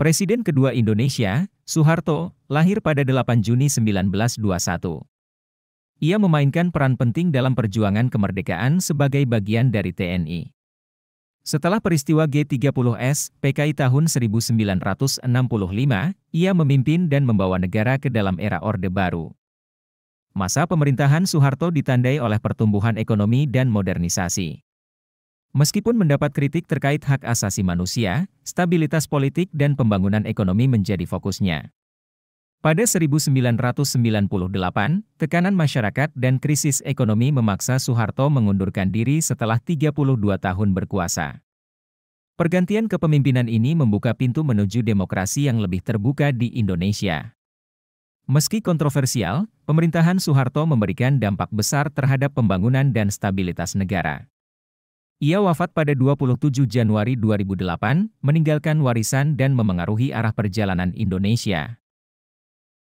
Presiden kedua Indonesia, Soeharto, lahir pada 8 Juni 1921. Ia memainkan peran penting dalam perjuangan kemerdekaan sebagai bagian dari TNI. Setelah peristiwa G30S PKI tahun 1965, ia memimpin dan membawa negara ke dalam era Orde Baru. Masa pemerintahan Soeharto ditandai oleh pertumbuhan ekonomi dan modernisasi. Meskipun mendapat kritik terkait hak asasi manusia, stabilitas politik dan pembangunan ekonomi menjadi fokusnya. Pada 1998, tekanan masyarakat dan krisis ekonomi memaksa Soeharto mengundurkan diri setelah 32 tahun berkuasa. Pergantian kepemimpinan ini membuka pintu menuju demokrasi yang lebih terbuka di Indonesia. Meski kontroversial, pemerintahan Soeharto memberikan dampak besar terhadap pembangunan dan stabilitas negara. Ia wafat pada 27 Januari 2008, meninggalkan warisan dan memengaruhi arah perjalanan Indonesia.